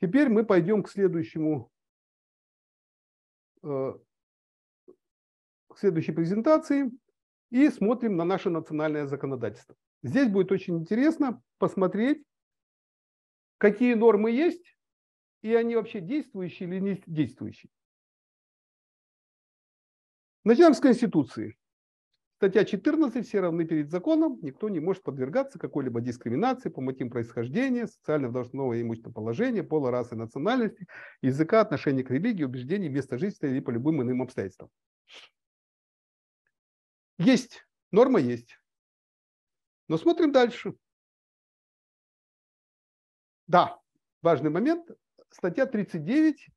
Теперь мы пойдем к следующему э, к следующей презентации и смотрим на наше национальное законодательство. Здесь будет очень интересно посмотреть, какие нормы есть, и они вообще действующие или не действующие. Начнем с Конституции. Статья 14. Все равны перед законом. Никто не может подвергаться какой-либо дискриминации по мотивам происхождения, социального должностного и имущественного положения, пола, расы, национальности, языка, отношения к религии, убеждений, места жительства или по любым иным обстоятельствам. Есть. Норма есть. Но смотрим дальше. Да, важный момент. Статья 39.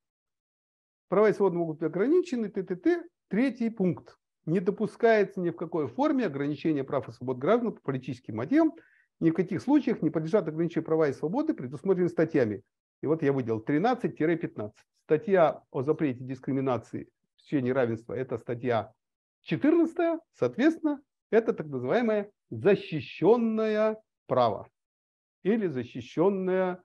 Права и свободы могут быть ограничены. Т, т, т. Третий пункт не допускается ни в какой форме ограничения прав и свобод граждан по политическим мотивам, ни в каких случаях не подлежат ограничению права и свободы, предусмотренные статьями. И вот я выделил 13-15. Статья о запрете дискриминации в течение равенства – это статья 14, соответственно, это так называемое защищенное право или защищенное,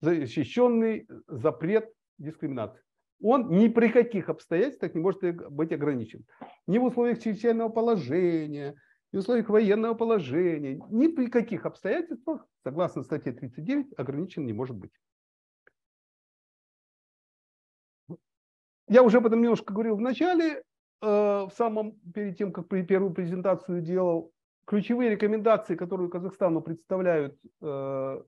защищенный запрет дискриминации он ни при каких обстоятельствах не может быть ограничен. Ни в условиях чрезвычайного положения, ни в условиях военного положения, ни при каких обстоятельствах, согласно статье 39, ограничен не может быть. Я уже об этом немножко говорил в начале, э, в самом, перед тем, как первую презентацию делал. Ключевые рекомендации, которые Казахстану представляют э,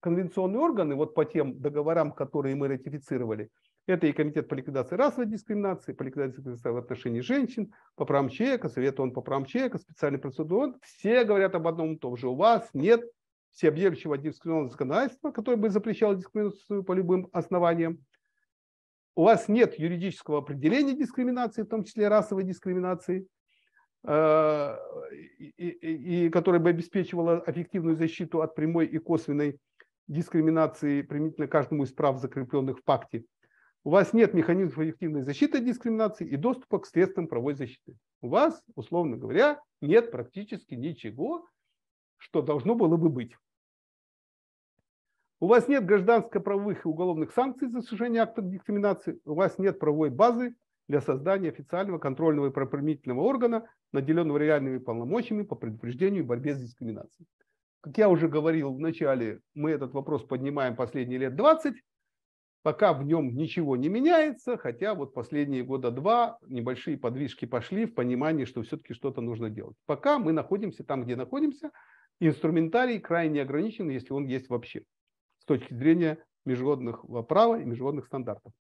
конвенционные органы, вот по тем договорам, которые мы ратифицировали – это и Комитет по ликвидации расовой дискриминации, по ликвидации дискриминации в отношении женщин, по правам человека, Совет ООН по правам человека, специальный процедур Все говорят об одном и том же. У вас нет всеобъемлющего дискриминационного законодательства, которое бы запрещало дискриминацию по любым основаниям. У вас нет юридического определения дискриминации, в том числе расовой дискриминации, э, и, и, и которое бы обеспечивало эффективную защиту от прямой и косвенной дискриминации применительно каждому из прав, закрепленных в пакте у вас нет механизмов эффективной защиты от дискриминации и доступа к средствам правовой защиты. У вас, условно говоря, нет практически ничего, что должно было бы быть. У вас нет гражданско-правовых и уголовных санкций за совершение актов дискриминации. У вас нет правовой базы для создания официального контрольного и правоприменительного органа, наделенного реальными полномочиями по предупреждению и борьбе с дискриминацией. Как я уже говорил в начале, мы этот вопрос поднимаем последние лет 20, Пока в нем ничего не меняется, хотя вот последние года два небольшие подвижки пошли в понимании, что все-таки что-то нужно делать. Пока мы находимся там, где находимся, инструментарий крайне ограничен, если он есть вообще, с точки зрения международных а, права и международных стандартов.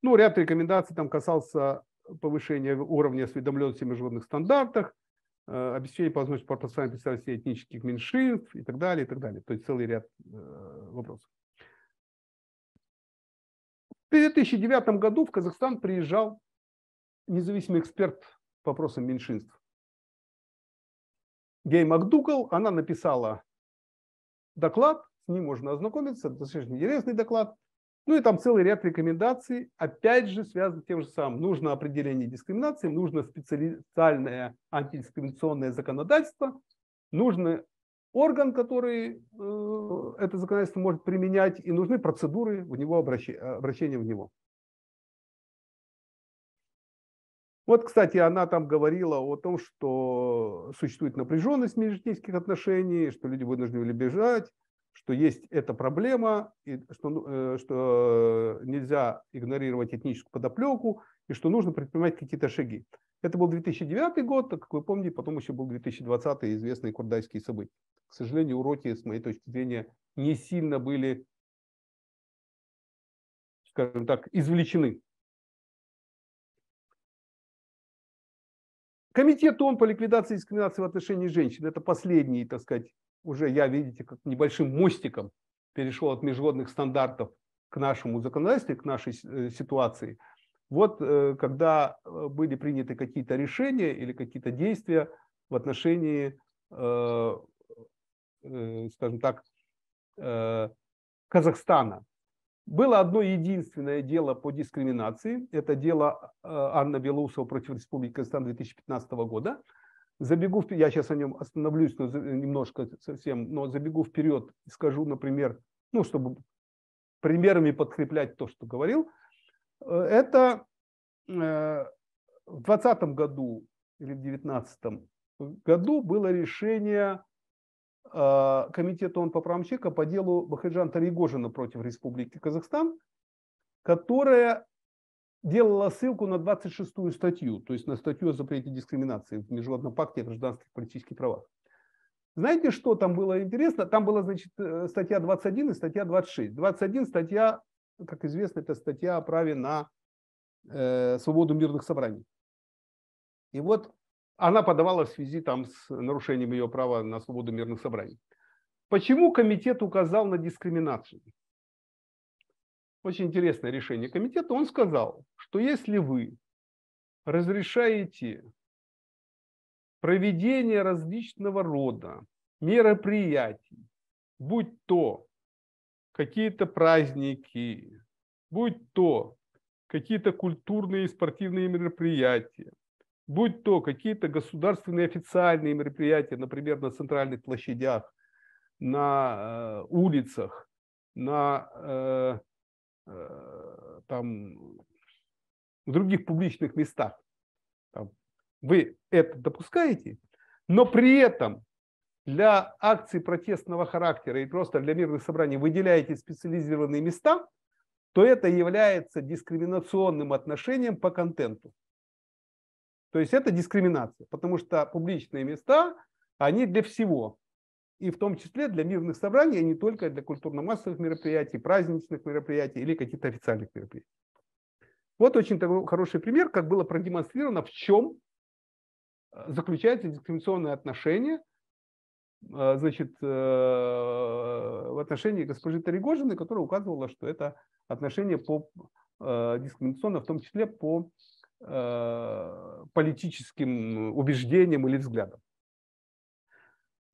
Ну, ряд рекомендаций там касался повышения уровня осведомленности в международных стандартах, э, обеспечение возможности профессиональной представителей этнических меньшинств и так далее, и так далее. То есть целый ряд э, вопросов. В 2009 году в Казахстан приезжал независимый эксперт по вопросам меньшинств. Гей Макдугал, она написала доклад, с ним можно ознакомиться, достаточно интересный доклад. Ну и там целый ряд рекомендаций, опять же, связан с тем же самым. Нужно определение дискриминации, нужно специальное антидискриминационное законодательство, нужно орган, который э, это законодательство может применять, и нужны процедуры в него обращения, обращения в него. Вот, кстати, она там говорила о том, что существует напряженность межэтнических отношений, что люди вынуждены бежать, что есть эта проблема, и что, э, что нельзя игнорировать этническую подоплеку, и что нужно предпринимать какие-то шаги. Это был 2009 год, как вы помните, потом еще был 2020 известные курдайские события. К сожалению, уроки, с моей точки зрения, не сильно были, скажем так, извлечены. Комитет ООН по ликвидации дискриминации в отношении женщин. Это последний, так сказать, уже я, видите, как небольшим мостиком перешел от международных стандартов к нашему законодательству, к нашей э, ситуации. Вот э, когда э, были приняты какие-то решения или какие-то действия в отношении, э, скажем так, Казахстана. Было одно единственное дело по дискриминации. Это дело Анны Белоусова против Республики Казахстан 2015 года. Забегу, я сейчас о нем остановлюсь но немножко совсем, но забегу вперед и скажу, например, ну, чтобы примерами подкреплять то, что говорил – это э, в 2020 году или в 2019 году было решение э, Комитета ООН по правам человека по делу Бахаджан Таригожина против Республики Казахстан, которое делало ссылку на 26-ю статью, то есть на статью о запрете дискриминации в Международном пакте о гражданских и политических правах. Знаете, что там было интересно? Там была, значит, э, статья 21 и статья 26. 21 статья ну, как известно, это статья о праве на э, свободу мирных собраний. И вот она подавала в связи там с нарушением ее права на свободу мирных собраний. Почему комитет указал на дискриминацию? Очень интересное решение комитета. Он сказал, что если вы разрешаете проведение различного рода мероприятий, будь то какие-то праздники, будь то какие-то культурные и спортивные мероприятия, будь то какие-то государственные официальные мероприятия, например, на центральных площадях, на э, улицах, на э, э, там, в других публичных местах. Там, вы это допускаете, но при этом для акций протестного характера и просто для мирных собраний выделяете специализированные места, то это является дискриминационным отношением по контенту. То есть это дискриминация, потому что публичные места, они для всего. И в том числе для мирных собраний, а не только для культурно-массовых мероприятий, праздничных мероприятий или каких-то официальных мероприятий. Вот очень такой хороший пример, как было продемонстрировано, в чем э, заключается дискриминационное отношение – Э, значит, э, в отношении госпожи Тарегожины, которая указывала, что это отношение по э, дискриминационно, в том числе по политическим убеждениям или взглядам.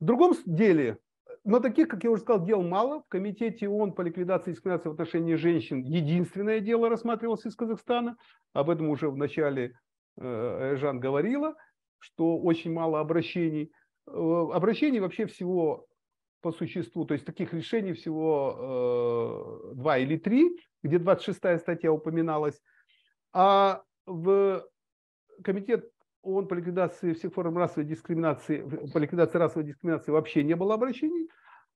В другом деле, но таких, как я уже сказал, дел мало. В комитете ООН по ликвидации дискриминации в отношении женщин единственное дело рассматривалось из Казахстана. Об этом уже в начале Жан говорила, что очень мало обращений – Э, обращений вообще всего по существу, то есть таких решений всего э, два или три, где 26 статья упоминалась, а в комитет ООН по ликвидации всех форм расовой дискриминации, по ликвидации расовой дискриминации вообще не было обращений,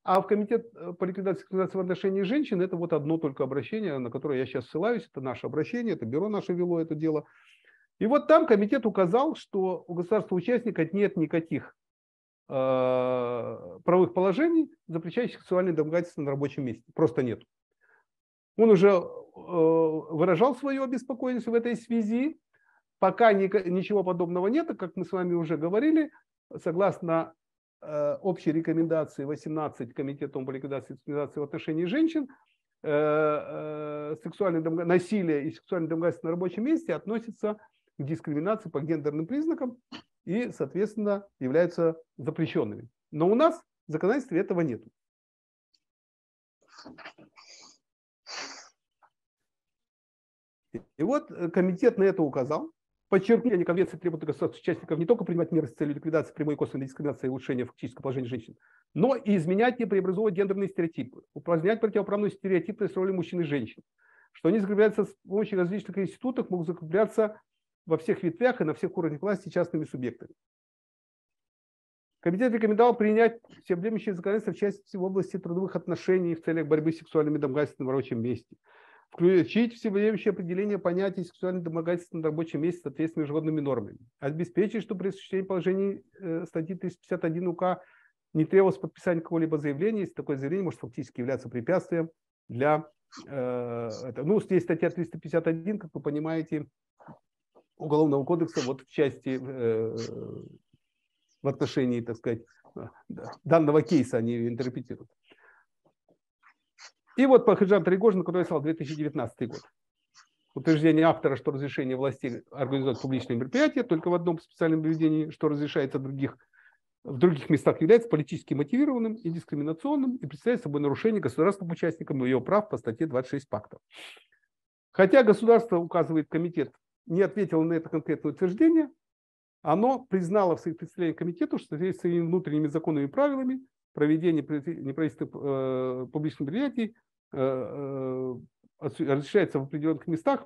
а в комитет э, по ликвидации дискриминации в отношении женщин это вот одно только обращение, на которое я сейчас ссылаюсь, это наше обращение, это бюро наше вело это дело. И вот там комитет указал, что у государства-участника нет никаких а, правовых положений, запрещающих сексуальные домогательства на рабочем месте. Просто нет. Он уже э, выражал свою обеспокоенность в этой связи. Пока ничего подобного нет, как мы с вами уже говорили, согласно э, общей рекомендации 18 Комитета по ликвидации дискриминации в отношении женщин, э, сексуальное домогательство, насилие и сексуальное домогательство на рабочем месте относятся к дискриминации по гендерным признакам, и, соответственно, являются запрещенными. Но у нас в законодательстве этого нет. И вот э, комитет на это указал. Подчеркнули, а конвенции требуют государств участников не только принимать меры с целью ликвидации прямой и косвенной дискриминации и улучшения фактического положения женщин, но и изменять и преобразовывать гендерные стереотипы, упразднять противоправную стереотипность роли мужчин и женщин, что они закрепляются с помощью различных институтов, могут закрепляться во всех ветвях и на всех уровнях власти частными субъектами. Комитет рекомендовал принять все временщие законодательства в части в области трудовых отношений в целях борьбы с сексуальными домогательствами на рабочем месте. Включить все временщие определение понятий сексуальных домогательств на рабочем месте соответственно международными нормами. Обеспечить, что при осуществлении положений э, статьи 351 УК не требовалось подписания какого-либо заявления, если такое заявление может фактически являться препятствием для... Э, это, ну, здесь статья 351, как вы понимаете, Уголовного кодекса вот в части э, в отношении, так сказать, данного кейса они интерпретируют. И вот по хиджам Тригожин, который написал 2019 год. Утверждение автора, что разрешение властей организовать публичные мероприятия только в одном специальном поведении, что разрешается других, в других местах, является политически мотивированным и дискриминационным и представляет собой нарушение государственным участникам его прав по статье 26 пакта. Хотя государство, указывает комитет не ответила на это конкретное утверждение, оно признало в своих представлениях комитету, что здесь своими внутренними законами и правилами проведение неправительственных э, публичных мероприятий э, э, разрешается в определенных местах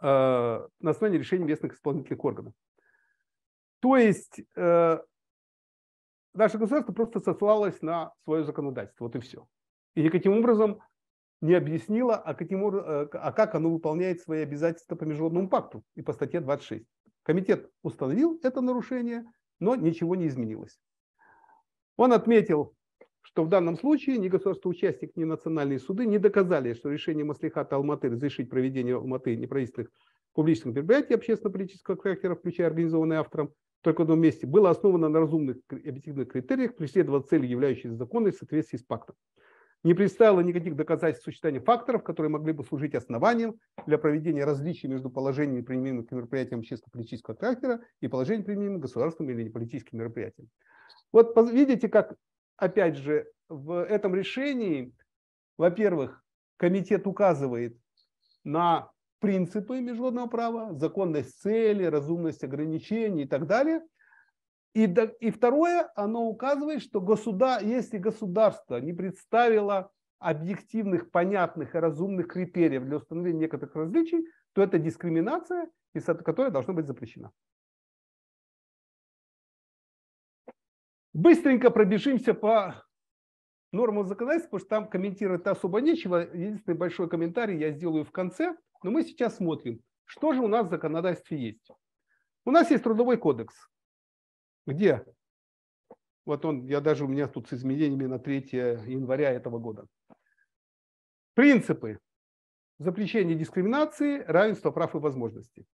э, на основании решений местных исполнительных органов. То есть э, наше государство просто сослалось на свое законодательство, вот и все. И никаким образом не объяснила, а, каким, э, а как оно выполняет свои обязательства по международному пакту и по статье 26. Комитет установил это нарушение, но ничего не изменилось. Он отметил, что в данном случае ни государство-участник, ни национальные суды не доказали, что решение Маслихата Алматы разрешить проведение Алматы неправительственных публичных мероприятий общественно-политического характера, включая организованные автором, только в одном месте, было основано на разумных объективных критериях, преследовало цели, являющиеся законной в соответствии с пактом не представила никаких доказательств существования факторов, которые могли бы служить основанием для проведения различий между положением, применимыми к мероприятиям общественно-политического характера и положением, применимыми государственным или неполитическим мероприятиям. Вот видите, как, опять же, в этом решении, во-первых, комитет указывает на принципы международного права, законность цели, разумность ограничений и так далее – и, и второе, оно указывает, что государ, если государство не представило объективных, понятных и разумных критериев для установления некоторых различий, то это дискриминация, которая должна быть запрещена. Быстренько пробежимся по нормам законодательства, потому что там комментировать особо нечего. Единственный большой комментарий я сделаю в конце. Но мы сейчас смотрим, что же у нас в законодательстве есть. У нас есть трудовой кодекс – где? Вот он, я даже у меня тут с изменениями на 3 января этого года. Принципы. Запрещение дискриминации, равенство прав и возможностей.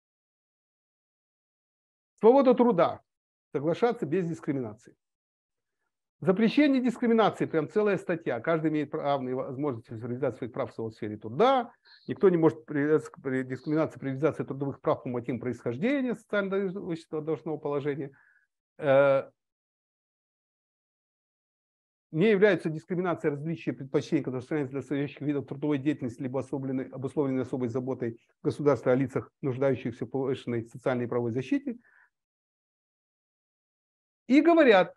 Свобода труда. Соглашаться без дискриминации. Запрещение дискриминации, прям целая статья. Каждый имеет правные возможности реализации своих прав в своей сфере труда. Никто не может при дискриминации при реализации трудовых прав по мотивам происхождения, социального имущества, должного положения. Э, не являются дискриминацией различия предпочтений, которые устраняются для следующих видов трудовой деятельности, либо обусловлены, обусловленной особой заботой государства о лицах, нуждающихся в повышенной социальной и правовой защите. И говорят,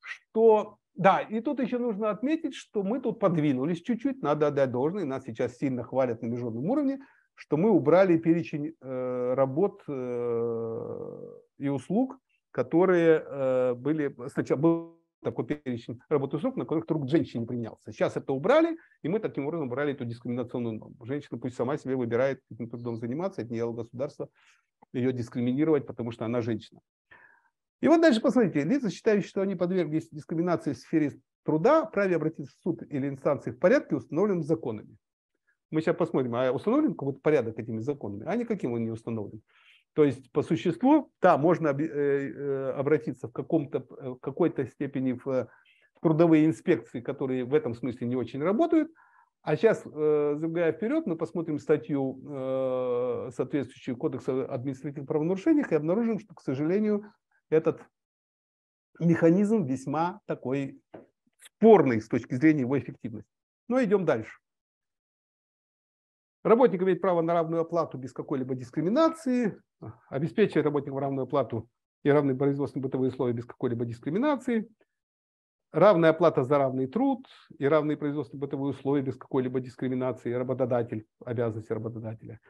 что... Да, и тут еще нужно отметить, что мы тут подвинулись чуть-чуть, надо отдать должное, нас сейчас сильно хвалят на международном уровне, что мы убрали перечень э, работ э, и услуг, которые э, были, сначала был такой перечень работы срок, на которых труд женщин применялся. Сейчас это убрали, и мы таким образом убрали эту дискриминационную норму. Женщина пусть сама себе выбирает, каким трудом заниматься, это не дело государства ее дискриминировать, потому что она женщина. И вот дальше посмотрите, лица, считающие, что они подверглись дискриминации в сфере труда, праве обратиться в суд или инстанции в порядке, установленном законами. Мы сейчас посмотрим, а установлен какой-то порядок этими законами, а никаким он не установлен. То есть по существу, да, можно э, э, обратиться в, каком-то, э, в какой-то степени в трудовые инспекции, которые в этом смысле не очень работают. А сейчас, забегая вперед, мы посмотрим статью, соответствующую кодекса административных правонарушений, и обнаружим, что, к сожалению, этот механизм весьма такой спорный с точки зрения его эффективности. Но ну, идем дальше. Работник имеет право на равную оплату без какой-либо дискриминации, обеспечивает работнику равную оплату и равные производственные бытовые условия без какой-либо дискриминации, равная оплата за равный труд и равные производственные бытовые условия без какой-либо дискриминации, работодатель, обязанности работодателя.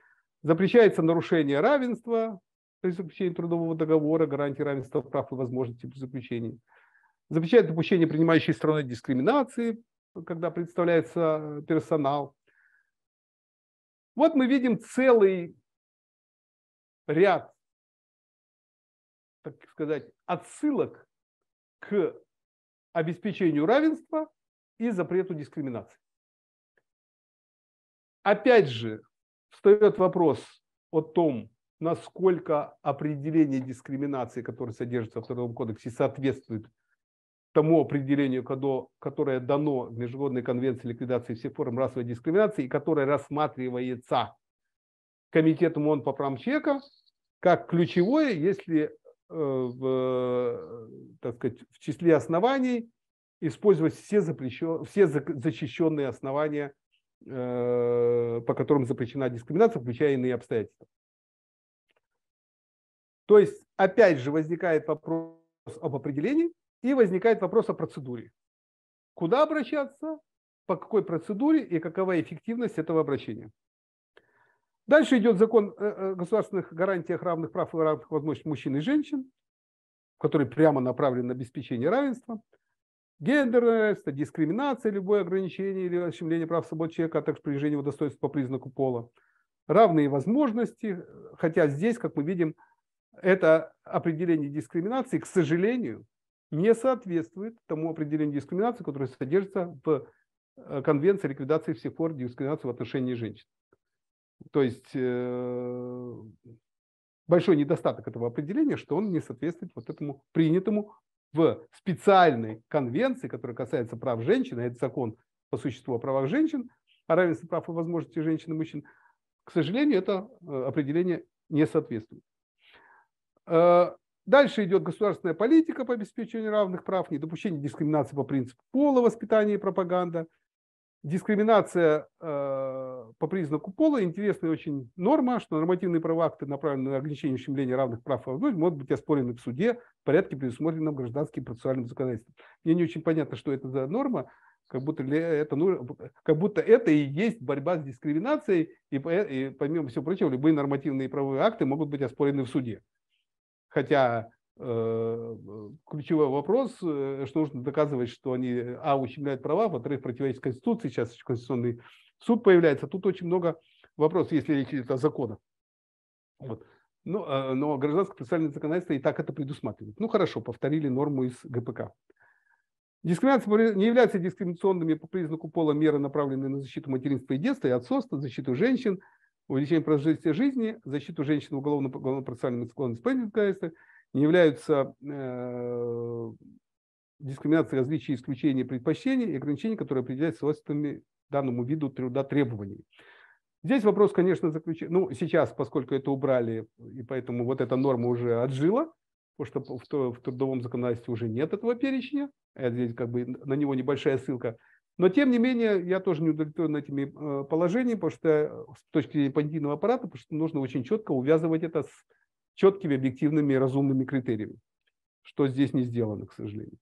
Запрещается нарушение равенства при заключении трудового договора, гарантии равенства прав и возможностей при заключении. Запрещает допущение принимающей стороны дискриминации, когда представляется персонал, вот мы видим целый ряд, так сказать, отсылок к обеспечению равенства и запрету дискриминации. Опять же, встает вопрос о том, насколько определение дискриминации, которое содержится в трудовом кодексе, соответствует тому определению, которое дано в Международной конвенции ликвидации всех форм расовой дискриминации, и которое рассматривается Комитетом ООН по правам человека как ключевое, если э, в, так сказать, в числе оснований использовать все, запрещен, все защищенные основания, э, по которым запрещена дискриминация, включая иные обстоятельства. То есть, опять же, возникает вопрос об определении, и возникает вопрос о процедуре. Куда обращаться, по какой процедуре и какова эффективность этого обращения. Дальше идет закон э, э, о государственных гарантиях равных прав и равных возможностей мужчин и женщин, который прямо направлен на обеспечение равенства, гендерное равенство, дискриминация, любое ограничение или ущемление прав свобод человека, а также приближение его достоинства по признаку пола, равные возможности, хотя здесь, как мы видим, это определение дискриминации, к сожалению, не соответствует тому определению дискриминации, которое содержится в э, Конвенции о ликвидации всех форм дискриминации в отношении женщин. То есть э, большой недостаток этого определения, что он не соответствует вот этому принятому в специальной конвенции, которая касается прав женщин, а это закон по существу о правах женщин, о равенстве прав и возможностей женщин и мужчин, к сожалению, это э, определение не соответствует. Дальше идет государственная политика по обеспечению равных прав, недопущение дискриминации по принципу пола, воспитание и пропаганда. Дискриминация э, по признаку пола – интересная очень норма, что нормативные права акты, направленные на ограничение ущемления равных прав могут быть оспорены в суде в порядке, предусмотренном гражданским процессуальным законодательством. Мне не очень понятно, что это за норма, как будто, это, ну, как будто это и есть борьба с дискриминацией, и, и помимо всего прочего, любые нормативные правовые акты могут быть оспорены в суде. Хотя э, ключевой вопрос, э, что нужно доказывать, что они, а, ущемляют права, во-вторых, противоречит Конституции, сейчас Конституционный суд появляется. Тут очень много вопросов, если речь идет о законах. Вот. Но, ну, э, но гражданское специальное законодательство и так это предусматривает. Ну хорошо, повторили норму из ГПК. Дискриминация не является дискриминационными по признаку пола меры, направленные на защиту материнства и детства и отцовства, защиту женщин, увеличение продолжительности жизни, защиту женщин уголовно-процессуальным склонным сплендинг не являются э, дискриминацией различий, исключений, предпочтений и ограничений, которые определяются свойствами данному виду труда требований. Здесь вопрос, конечно, заключен. Ну, сейчас, поскольку это убрали, и поэтому вот эта норма уже отжила, потому что в трудовом законодательстве уже нет этого перечня. Это Здесь как бы на него небольшая ссылка – но, тем не менее, я тоже не удовлетворен этими э, положениями, потому что э, с точки зрения понятийного аппарата, потому что нужно очень четко увязывать это с четкими, объективными, разумными критериями, что здесь не сделано, к сожалению.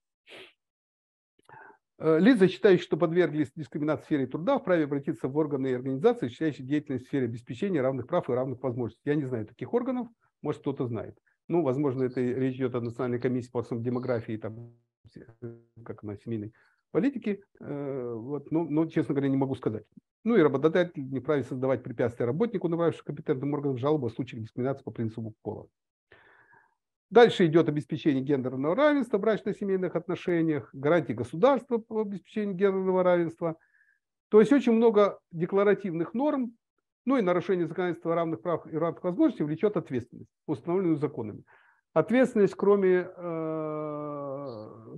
Э, лица, считающие, что подверглись дискриминации в сфере труда, вправе обратиться в органы и организации, считающие деятельность в сфере обеспечения равных прав и равных возможностей. Я не знаю таких органов, может, кто-то знает. Ну, возможно, это речь идет о Национальной комиссии по вопросам демографии, там, как она, семейной политики, э, вот, но, но, честно говоря, не могу сказать. Ну и работодатель не вправе создавать препятствия работнику, набравшись компетентным органам жалобы о случаях дискриминации по принципу пола. Дальше идет обеспечение гендерного равенства в брачно-семейных отношениях, гарантии государства по обеспечению гендерного равенства. То есть очень много декларативных норм, ну и нарушение законодательства о равных прав и равных возможностей влечет ответственность, установленную законами. Ответственность, кроме э,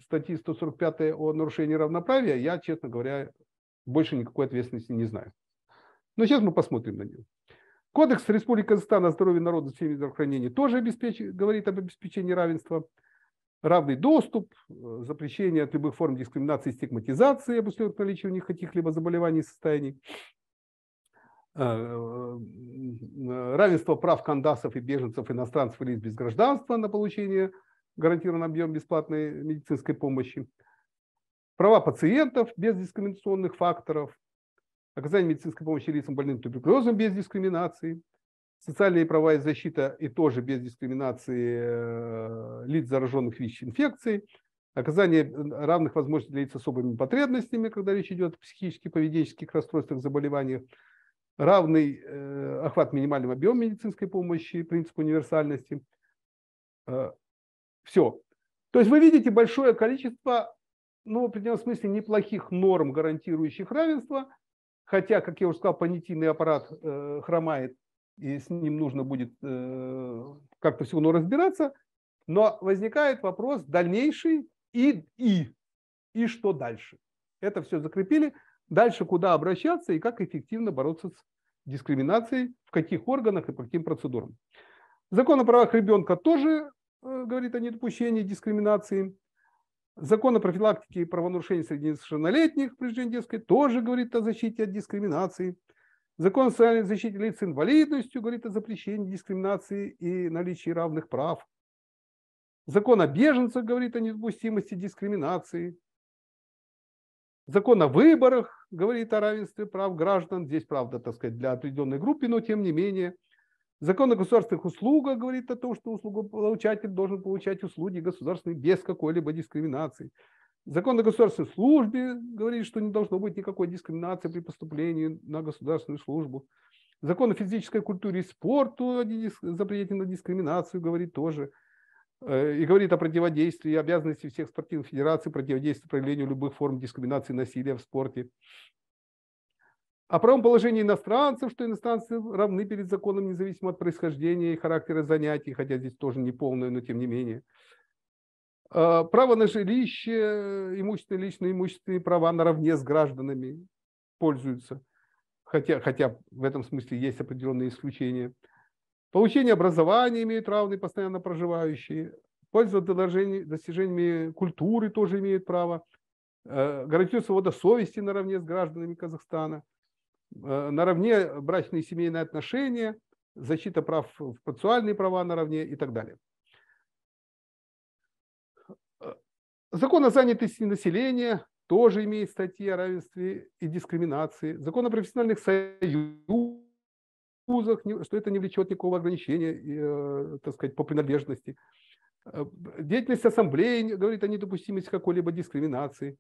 статьи 145 о нарушении равноправия, я, честно говоря, больше никакой ответственности не знаю. Но сейчас мы посмотрим на нее. Кодекс Республики Казахстан о здоровье народа в системе здравоохранения тоже обеспеч... говорит об обеспечении равенства, равный доступ, э, запрещение от любых форм дискриминации и стигматизации, обусловленных наличием у них каких-либо заболеваний и состояний, э, э, равенство прав кандасов и беженцев, иностранцев и лиц без гражданства на получение гарантирован объем бесплатной медицинской помощи, права пациентов без дискриминационных факторов, оказание медицинской помощи лицам больным туберкулезом без дискриминации, социальные права и защита и тоже без дискриминации э, лиц, зараженных ВИЧ-инфекцией, оказание равных возможностей для лиц с особыми потребностями, когда речь идет о психических, поведенческих расстройствах, заболеваниях, равный э, охват минимальным объемом медицинской помощи, принцип универсальности, э, все. То есть вы видите большое количество, ну, в определенном смысле, неплохих норм, гарантирующих равенство, хотя, как я уже сказал, понятийный аппарат э, хромает, и с ним нужно будет э, как-то все равно разбираться, но возникает вопрос дальнейший и, и, и что дальше. Это все закрепили. Дальше куда обращаться и как эффективно бороться с дискриминацией, в каких органах и по каким процедурам. Закон о правах ребенка тоже Э, говорит о недопущении дискриминации. Закон о профилактике правонарушений среди несовершеннолетних при детской тоже говорит о защите от дискриминации. Закон о социальной защите лиц с инвалидностью говорит о запрещении дискриминации и наличии равных прав. Закон о беженцах говорит о недопустимости дискриминации. Закон о выборах говорит о равенстве прав граждан. Здесь, правда, так сказать, для определенной группы, но тем не менее. Закон о государственных услугах говорит о том, что услугополучатель должен получать услуги государственные без какой-либо дискриминации. Закон о государственной службе говорит, что не должно быть никакой дискриминации при поступлении на государственную службу. Закон о физической культуре и спорту запрете на дискриминацию говорит тоже. Э, и говорит о противодействии и обязанности всех спортивных федераций противодействия проявлению любых форм дискриминации и насилия в спорте. О правом положении иностранцев, что иностранцы равны перед законом независимо от происхождения и характера занятий, хотя здесь тоже не полное, но тем не менее. Э, право на жилище, имущественные, личные имущественные права наравне с гражданами пользуются, хотя, хотя в этом смысле есть определенные исключения. Получение образования имеют равные постоянно проживающие. Пользоваться достижениями культуры тоже имеют право. Э, гарантируется свобода совести наравне с гражданами Казахстана. Э, наравне брачные и семейные отношения, защита прав в процессуальные права наравне и так далее. Э, закон о занятости населения тоже имеет статьи о равенстве и дискриминации. Закон о профессиональных союзах, что это не влечет никакого ограничения, э, так сказать, по принадлежности. Деятельность ассамблеи говорит о недопустимости какой-либо дискриминации.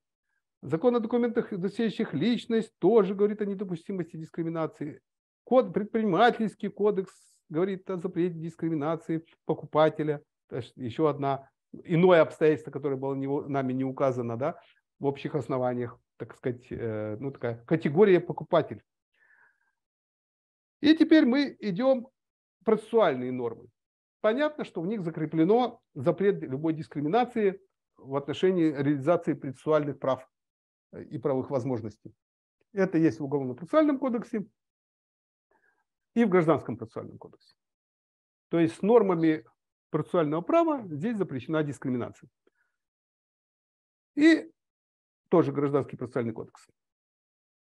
Закон о документах удостоверяющих личность тоже говорит о недопустимости дискриминации. Код, предпринимательский кодекс говорит о запрете дискриминации покупателя. Еще одна иное обстоятельство, которое было не, нами не указано, да, в общих основаниях, так сказать, э, ну, такая категория покупатель. И теперь мы идем процессуальные нормы. Понятно, что в них закреплено запрет любой дискриминации в отношении реализации процессуальных прав Э, и правовых возможностей. Это есть в Уголовно-процессуальном кодексе и в Гражданском процессуальном кодексе. То есть с нормами процессуального права здесь запрещена дискриминация. И тоже Гражданский процессуальный кодекс.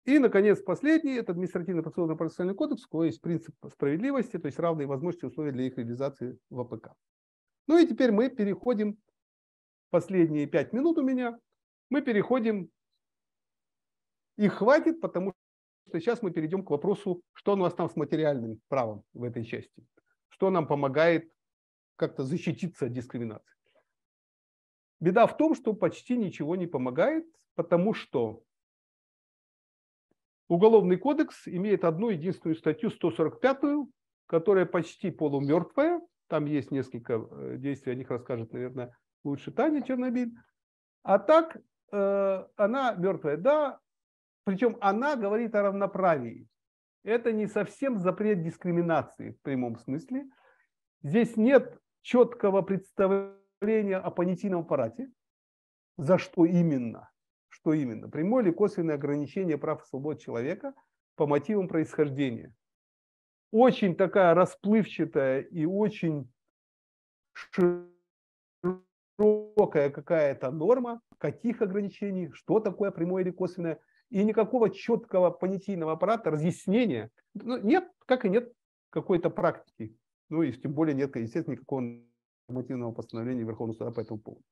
И, наконец, последний – это административно-процессуальный кодекс, у кого есть принцип справедливости, то есть равные возможности условия для их реализации в АПК. Ну и теперь мы переходим, последние пять минут у меня, мы переходим и хватит, потому что сейчас мы перейдем к вопросу, что у нас там с материальным правом в этой части, что нам помогает как-то защититься от дискриминации. Беда в том, что почти ничего не помогает, потому что Уголовный кодекс имеет одну единственную статью 145, которая почти полумертвая. Там есть несколько э, действий, о них расскажет, наверное, лучше Таня Чернобиль. А так, э, она мертвая. Да, причем она говорит о равноправии. Это не совсем запрет дискриминации в прямом смысле. Здесь нет четкого представления о понятийном аппарате, за что именно, что именно, прямое или косвенное ограничение прав и свобод человека по мотивам происхождения. Очень такая расплывчатая и очень широкая какая-то норма, каких ограничений, что такое прямое или косвенное и никакого четкого понятийного аппарата, разъяснения ну, нет, как и нет какой-то практики. Ну и тем более нет, естественно, никакого нормативного постановления Верховного суда по этому поводу.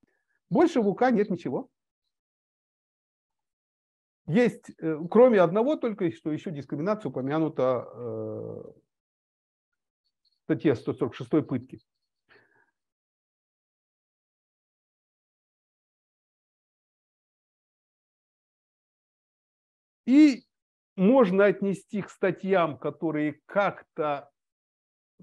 Больше в УК нет ничего. Есть, э, кроме одного только, что еще дискриминация упомянута э, в статье 146 пытки. И можно отнести к статьям, которые как-то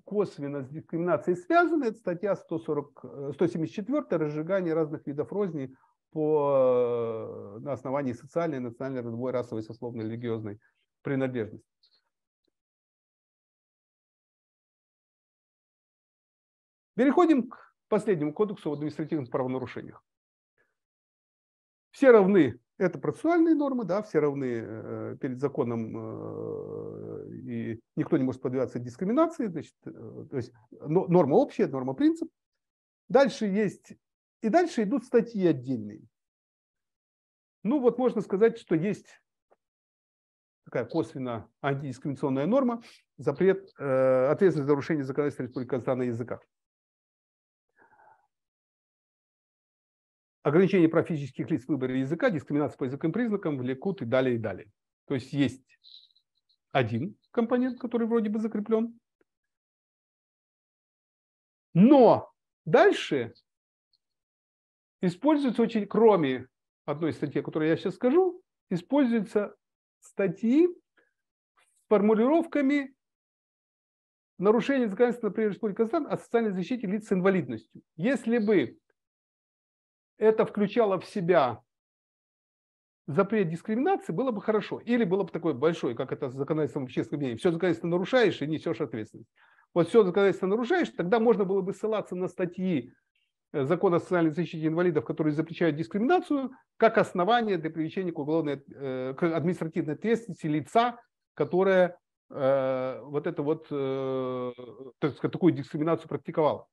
косвенно с дискриминацией связаны. Это статья 140, 174 э, «Разжигание разных видов розни по, э, на основании социальной, национальной, родовой, расовой, сословной, религиозной принадлежности». Переходим к последнему кодексу в административных правонарушениях. Все равны это процессуальные нормы, да, все равны э, перед законом, э, и никто не может подвергаться дискриминации, значит, э, то есть норма общая, норма принцип. Дальше есть, и дальше идут статьи отдельные. Ну вот можно сказать, что есть такая косвенно антидискриминационная норма, запрет, э, ответственность за нарушение законодательства Республики Казахстан на языках. ограничение прав физических лиц в выборе языка, дискриминация по языковым признакам влекут и далее, и далее. То есть есть один компонент, который вроде бы закреплен. Но дальше используется очень, кроме одной статьи, о которой я сейчас скажу, используются статьи с формулировками нарушение законодательства, например, Республики Казахстан о социальной защите лиц с инвалидностью. Если бы это включало в себя запрет дискриминации, было бы хорошо. Или было бы такое большое, как это законодательство законодательством общественных мнений. Все законодательство нарушаешь и несешь ответственность. Вот все законодательство нарушаешь, тогда можно было бы ссылаться на статьи э, закона о социальной защите инвалидов, которые запрещают дискриминацию, как основание для привлечения к уголовной э, к административной ответственности лица, которое э, вот это вот так сказать, такую дискриминацию практиковало.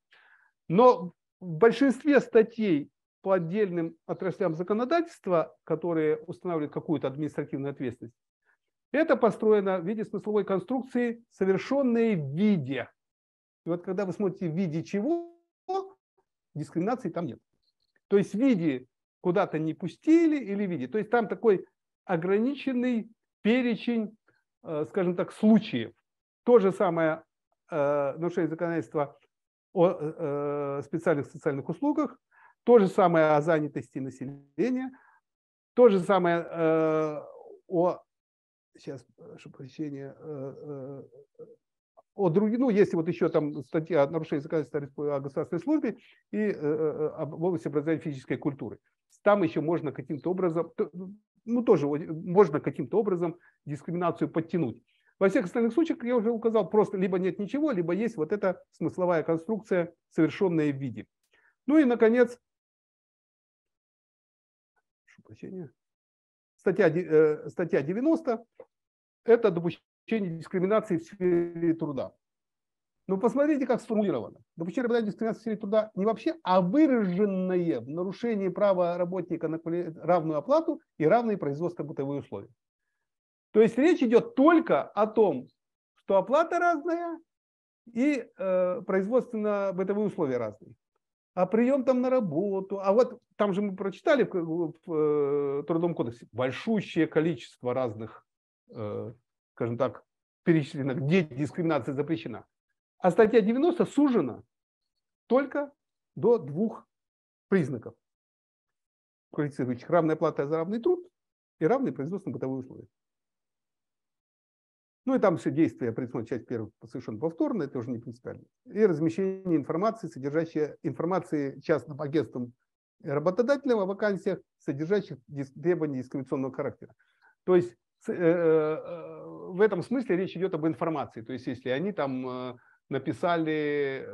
Но в большинстве статей по отдельным отраслям законодательства, которые устанавливают какую-то административную ответственность, это построено в виде смысловой конструкции, совершенной в виде. И вот когда вы смотрите в виде чего, дискриминации там нет. То есть в виде куда-то не пустили или в виде. То есть там такой ограниченный перечень, э, скажем так, случаев. То же самое э, нарушение законодательства о э, специальных социальных услугах – то же самое о занятости населения, то же самое э, о сейчас, прошу прощения, э, э, о других, ну, если вот еще там статья о нарушении законодательства о государственной службе и э, э, э, об области образования физической культуры. Там еще можно каким-то образом, ну, тоже можно каким-то образом дискриминацию подтянуть. Во всех остальных случаях, как я уже указал, просто либо нет ничего, либо есть вот эта смысловая конструкция, совершенная в виде. Ну и, наконец, прощения. Статья, э, статья 90 – это допущение дискриминации в сфере труда. Но ну, посмотрите, как сформулировано. Допущение работодателя дискриминации в сфере труда не вообще, а выраженное в нарушении права работника на равную оплату и равные производственно-бытовые условия. То есть речь идет только о том, что оплата разная и э, производственно-бытовые условия разные а прием там на работу. А вот там же мы прочитали в, в, в э, Трудовом кодексе большущее количество разных, э, скажем так, перечисленных где дискриминация запрещена. А статья 90 сужена только до двух признаков квалифицирующих. Равная плата за равный труд и равные производственно-бытовые условия. Ну и там все действия предусмотрено часть первая совершенно повторно, это уже не принципиально. И размещение информации, содержащей информации частным агентством работодателя о вакансиях, содержащих требования дискриминационного характера. То есть э, э, э, в этом смысле речь идет об информации. То есть если они там написали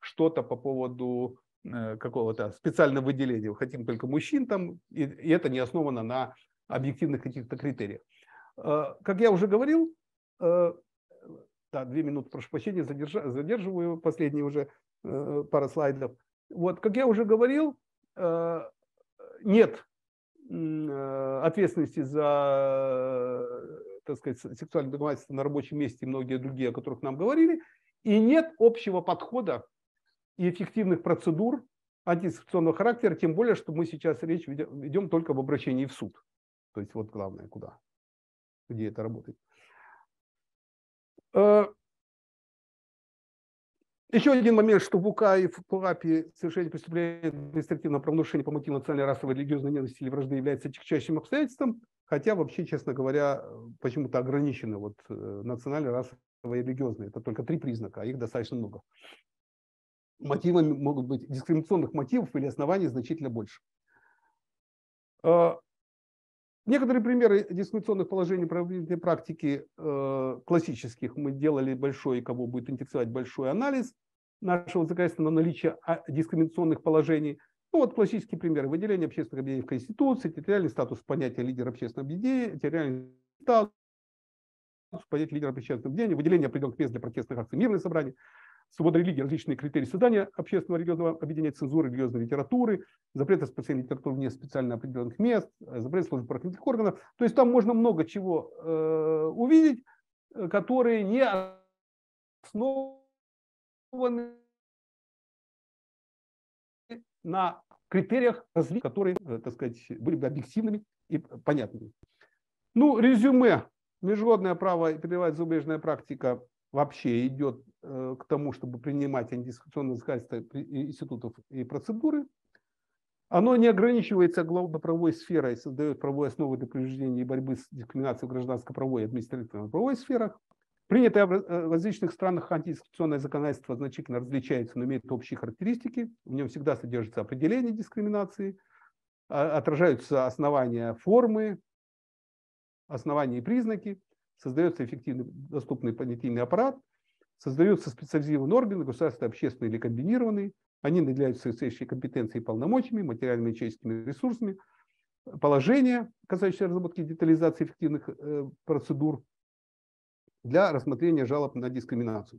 что-то по поводу какого-то специального выделения, хотим только мужчин там, и это не основано на объективных каких-то критериях. Как я уже говорил, Э, да, две минуты, прошу прощения, задерживаю последние уже э, пара слайдов. Вот, как я уже говорил, э, нет ответственности за, так сказать, сексуальное домогательство на рабочем месте и многие другие, о которых нам говорили, и нет общего подхода и эффективных процедур антисекционного характера, тем более, что мы сейчас речь ведем только об обращении в суд. То есть вот главное, куда, где это работает. Э, Еще один момент, что в УК и в КУАПе совершение преступления административного правонарушения по мотивам национальной, расовой, религиозной ненависти или вражды является чаще обстоятельством, хотя вообще, честно говоря, почему-то ограничены вот э, национальной, расовой, религиозной. Это только три признака, а их достаточно много. Мотивами могут быть дискриминационных мотивов или оснований значительно больше. Э, Некоторые примеры дискриминационных положений правовой практики э, классических. Мы делали большой, кого будет интересовать, большой анализ нашего законодательства на наличие а, дискриминационных положений. Ну вот классический пример: Выделение общественных объединений в Конституции, территориальный статус понятия лидера общественного объединения, территориальный статус понятия лидера общественного объединения, выделение определенных мест для протестных акций, мирных собраний, свобода религии, различные критерии создания общественного религиозного объединения, цензуры религиозной литературы, запрет распространения литературы вне специально определенных мест, э, запрет службы правоохранительных органов. То есть там можно много чего э, увидеть, э, которые не основаны на критериях которые, э, так сказать, были бы объективными и понятными. Ну, резюме. Международное право и передавать зарубежная практика вообще идет э, к тому, чтобы принимать антидискриминационные законодательства институтов и процедуры. Оно не ограничивается главно-правовой сферой, а создает правовые основы для предупреждения и борьбы с дискриминацией в гражданско-правовой и административно-правовой сферах. Принятое э, в различных странах антидискриминационное законодательство значительно различается, но имеет общие характеристики. В нем всегда содержится определение дискриминации, а, отражаются основания формы, основания и признаки создается эффективный доступный понятийный аппарат, создаются специализированные органы, государственные, общественные или комбинированные, они наделяются соответствующей компетенцией и полномочиями, материальными и человеческими ресурсами, положение, касающееся разработки и детализации эффективных э, процедур для рассмотрения жалоб на дискриминацию.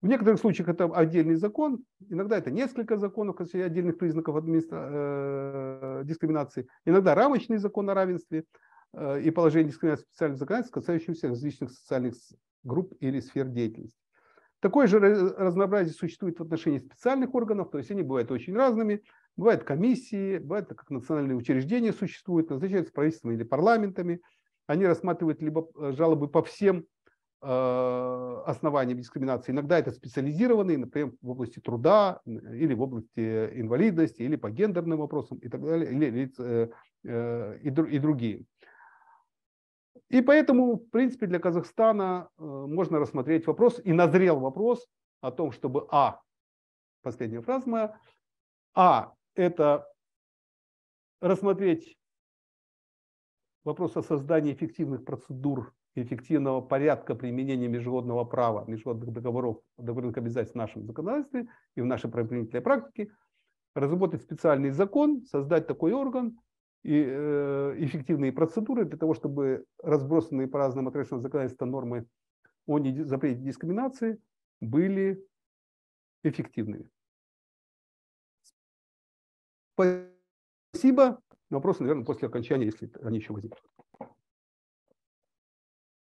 В некоторых случаях это отдельный закон, иногда это несколько законов, касающихся отдельных признаков администра... э, дискриминации, иногда рамочный закон о равенстве – Э, и положение дискриминации специального законодательства, касающегося различных социальных групп или сфер деятельности. Такое же разнообразие существует в отношении специальных органов, то есть они бывают очень разными. Бывают комиссии, бывают как национальные учреждения существуют, назначаются правительствами или парламентами. Они рассматривают либо э, жалобы по всем э, основаниям дискриминации. Иногда это специализированные, например, в области труда или в области инвалидности, или по гендерным вопросам и так далее, или, и другие. И поэтому, в принципе, для Казахстана э, можно рассмотреть вопрос, и назрел вопрос о том, чтобы А, последняя фраза моя, А, это рассмотреть вопрос о создании эффективных процедур, эффективного порядка применения международного права, международных договоров, договорных обязательств в нашем законодательстве и в нашей правоприменительной практике, разработать специальный закон, создать такой орган, и э, эффективные процедуры для того, чтобы разбросанные по разным отраслям законодательства нормы о запрете дискриминации были эффективными. Спасибо. Вопросы, наверное, после окончания, если они еще возникнут.